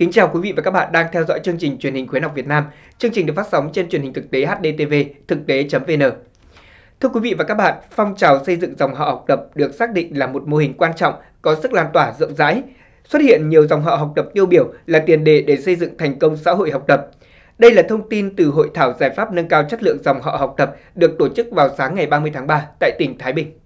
Kính chào quý vị và các bạn đang theo dõi chương trình truyền hình khuyến học Việt Nam. Chương trình được phát sóng trên truyền hình thực tế HDTV thực tế.vn. Thưa quý vị và các bạn, phong trào xây dựng dòng họ học tập được xác định là một mô hình quan trọng có sức lan tỏa rộng rãi. Xuất hiện nhiều dòng họ học tập tiêu biểu là tiền đề để xây dựng thành công xã hội học tập. Đây là thông tin từ hội thảo giải pháp nâng cao chất lượng dòng họ học tập được tổ chức vào sáng ngày 30 tháng 3 tại tỉnh Thái Bình.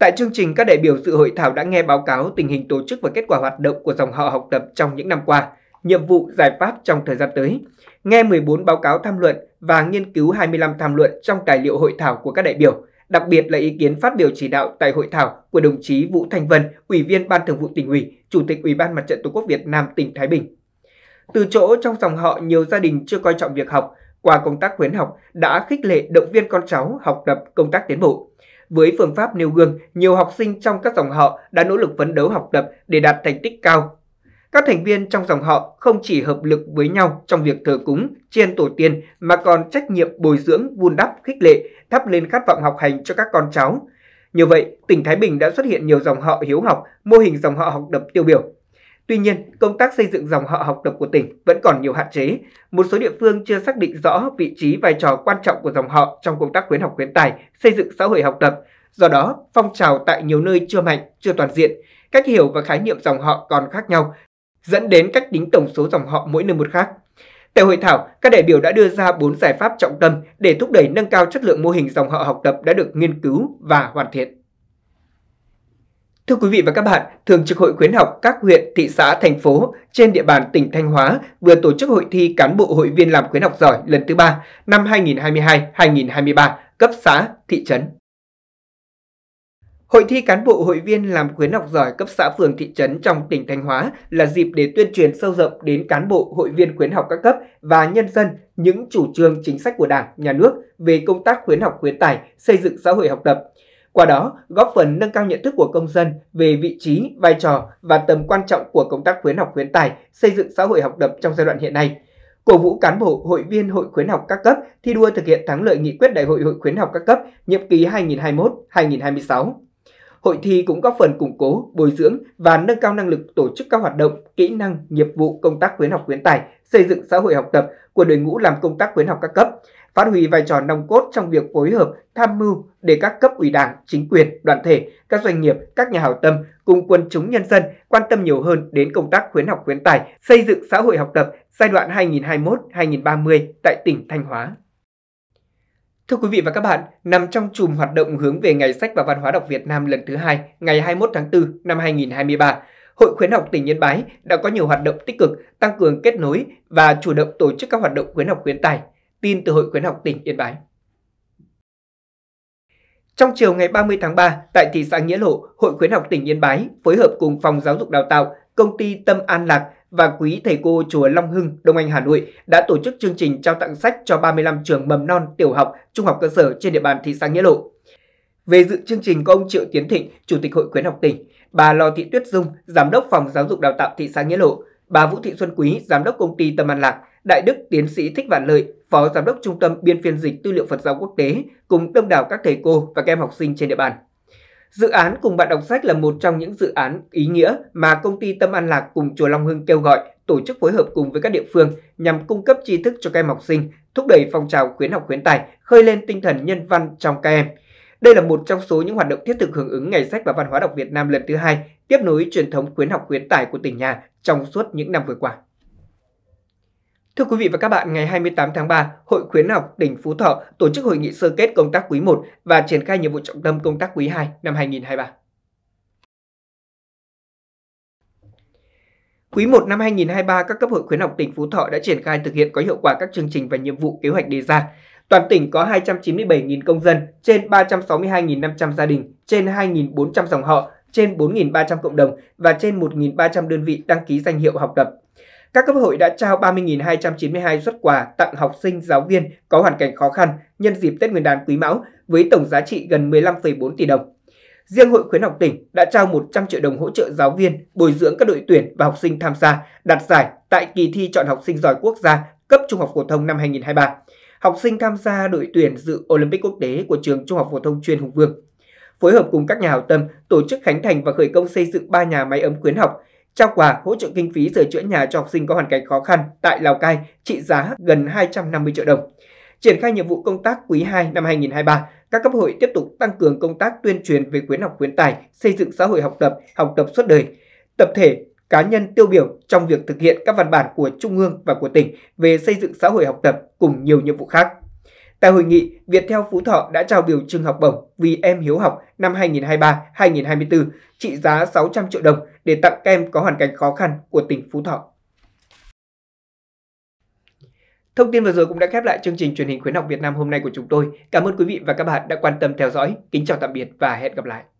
Tại chương trình, các đại biểu dự hội thảo đã nghe báo cáo tình hình tổ chức và kết quả hoạt động của dòng họ học tập trong những năm qua, nhiệm vụ, giải pháp trong thời gian tới, nghe 14 báo cáo tham luận và nghiên cứu 25 tham luận trong tài liệu hội thảo của các đại biểu, đặc biệt là ý kiến phát biểu chỉ đạo tại hội thảo của đồng chí Vũ Thành Vân, Ủy viên Ban Thường vụ Tỉnh ủy, Chủ tịch Ủy ban Mặt trận Tổ quốc Việt Nam tỉnh Thái Bình. Từ chỗ trong dòng họ nhiều gia đình chưa coi trọng việc học, qua công tác khuyến học đã khích lệ động viên con cháu học tập công tác tiến bộ. Với phương pháp nêu gương, nhiều học sinh trong các dòng họ đã nỗ lực phấn đấu học tập để đạt thành tích cao. Các thành viên trong dòng họ không chỉ hợp lực với nhau trong việc thờ cúng, trên tổ tiên mà còn trách nhiệm bồi dưỡng, vun đắp, khích lệ, thắp lên khát vọng học hành cho các con cháu. Như vậy, tỉnh Thái Bình đã xuất hiện nhiều dòng họ hiếu học, mô hình dòng họ học tập tiêu biểu. Tuy nhiên, công tác xây dựng dòng họ học tập của tỉnh vẫn còn nhiều hạn chế. Một số địa phương chưa xác định rõ vị trí vai trò quan trọng của dòng họ trong công tác khuyến học khuyến tài, xây dựng xã hội học tập. Do đó, phong trào tại nhiều nơi chưa mạnh, chưa toàn diện, cách hiểu và khái niệm dòng họ còn khác nhau, dẫn đến cách tính tổng số dòng họ mỗi nơi một khác. Tại hội thảo, các đại biểu đã đưa ra 4 giải pháp trọng tâm để thúc đẩy nâng cao chất lượng mô hình dòng họ học tập đã được nghiên cứu và hoàn thiện. Thưa quý vị và các bạn, Thường trực Hội khuyến học các huyện, thị xã, thành phố trên địa bàn tỉnh Thanh Hóa vừa tổ chức hội thi cán bộ hội viên làm khuyến học giỏi lần thứ 3 năm 2022-2023 cấp xã, thị trấn. Hội thi cán bộ hội viên làm khuyến học giỏi cấp xã phường thị trấn trong tỉnh Thanh Hóa là dịp để tuyên truyền sâu rộng đến cán bộ hội viên khuyến học các cấp và nhân dân những chủ trương chính sách của Đảng, Nhà nước về công tác khuyến học khuyến tài, xây dựng xã hội học tập – qua đó góp phần nâng cao nhận thức của công dân về vị trí, vai trò và tầm quan trọng của công tác khuyến học khuyến tài, xây dựng xã hội học tập trong giai đoạn hiện nay. Cổ vũ cán bộ, hội viên Hội khuyến học các cấp thi đua thực hiện thắng lợi nghị quyết Đại hội Hội khuyến học các cấp nhiệm kỳ 2021-2026. Hội thi cũng góp phần củng cố, bồi dưỡng và nâng cao năng lực tổ chức các hoạt động, kỹ năng, nghiệp vụ công tác khuyến học khuyến tài, xây dựng xã hội học tập của đội ngũ làm công tác khuyến học các cấp, phát huy vai trò nòng cốt trong việc phối hợp, tham mưu để các cấp ủy đảng, chính quyền, đoàn thể, các doanh nghiệp, các nhà hảo tâm cùng quần chúng nhân dân quan tâm nhiều hơn đến công tác khuyến học khuyến tài, xây dựng xã hội học tập giai đoạn 2021-2030 tại tỉnh Thanh Hóa. Thưa quý vị và các bạn, nằm trong chùm hoạt động hướng về Ngày sách và Văn hóa đọc Việt Nam lần thứ hai, ngày 21 tháng 4 năm 2023, Hội khuyến học tỉnh Yên Bái đã có nhiều hoạt động tích cực tăng cường kết nối và chủ động tổ chức các hoạt động khuyến học khuyến tài. Tin từ Hội khuyến học tỉnh Yên Bái. Trong chiều ngày 30 tháng 3, tại thị xã Nghĩa Lộ, Hội khuyến học tỉnh Yên Bái phối hợp cùng Phòng Giáo dục Đào tạo, Công ty Tâm An Lạc và quý thầy cô chùa Long Hưng, Đông Anh, Hà Nội đã tổ chức chương trình trao tặng sách cho 35 trường mầm non, tiểu học, trung học cơ sở trên địa bàn thị xã Nghĩa Lộ. Về dự chương trình có ông Triệu Tiến Thịnh, Chủ tịch Hội khuyến học tỉnh, bà Lò Thị Tuyết Dung, Giám đốc Phòng Giáo dục Đào tạo thị xã Nghĩa Lộ, bà Vũ Thị Xuân Quý, Giám đốc Công ty Tâm An Lạc, Đại Đức Tiến sĩ Thích Vạn Lợi, Phó Giám đốc Trung tâm Biên phiên dịch Tư liệu Phật giáo Quốc tế, cùng đông đảo các thầy cô và các em học sinh trên địa bàn. Dự án cùng bạn đọc sách là một trong những dự án ý nghĩa mà công ty Tâm An Lạc cùng Chùa Long Hưng kêu gọi tổ chức phối hợp cùng với các địa phương nhằm cung cấp tri thức cho các em học sinh, thúc đẩy phong trào khuyến học khuyến tài, khơi lên tinh thần nhân văn trong các em. Đây là một trong số những hoạt động thiết thực hưởng ứng Ngày sách và Văn hóa đọc Việt Nam lần thứ hai, tiếp nối truyền thống khuyến học khuyến tài của tỉnh nhà trong suốt những năm vừa qua. Thưa quý vị và các bạn, ngày 28 tháng 3, Hội khuyến học tỉnh Phú Thọ tổ chức hội nghị sơ kết công tác quý 1 và triển khai nhiệm vụ trọng tâm công tác quý 2 năm 2023. Quý 1 năm 2023, các cấp hội khuyến học tỉnh Phú Thọ đã triển khai thực hiện có hiệu quả các chương trình và nhiệm vụ kế hoạch đề ra. Toàn tỉnh có 297.000 công dân, trên 362.500 gia đình, trên 2.400 dòng họ, trên 4.300 cộng đồng và trên 1.300 đơn vị đăng ký danh hiệu học tập các cấp hội đã trao 30.292 xuất quà tặng học sinh, giáo viên có hoàn cảnh khó khăn nhân dịp Tết Nguyên đán Quý Mão với tổng giá trị gần 15,4 tỷ đồng. Riêng Hội khuyến học tỉnh đã trao 100 triệu đồng hỗ trợ giáo viên, bồi dưỡng các đội tuyển và học sinh tham gia đạt giải tại kỳ thi chọn học sinh giỏi quốc gia cấp trung học phổ thông năm 2023. Học sinh tham gia đội tuyển dự Olympic quốc tế của trường Trung học phổ thông chuyên Hùng Vương. Phối hợp cùng các nhà hảo tâm tổ chức khánh thành và khởi công xây dựng 3 nhà máy ấm khuyến học, Trao quà hỗ trợ kinh phí sửa chữa nhà cho học sinh có hoàn cảnh khó khăn tại Lào Cai trị giá gần 250 triệu đồng. Triển khai nhiệm vụ công tác quý 2 năm 2023, các cấp hội tiếp tục tăng cường công tác tuyên truyền về khuyến học khuyến tài, xây dựng xã hội học tập, học tập suốt đời. Tập thể, cá nhân tiêu biểu trong việc thực hiện các văn bản của Trung ương và của tỉnh về xây dựng xã hội học tập cùng nhiều nhiệm vụ khác. Tại hội nghị, Viettel Phú Thọ đã trao biểu trưng học bổng vì em hiếu học năm 2023-2024 trị giá 600 triệu đồng để tặng các em có hoàn cảnh khó khăn của tỉnh Phú Thọ. Thông tin vừa rồi cũng đã khép lại chương trình truyền hình khuyến học Việt Nam hôm nay của chúng tôi. Cảm ơn quý vị và các bạn đã quan tâm theo dõi. Kính chào tạm biệt và hẹn gặp lại.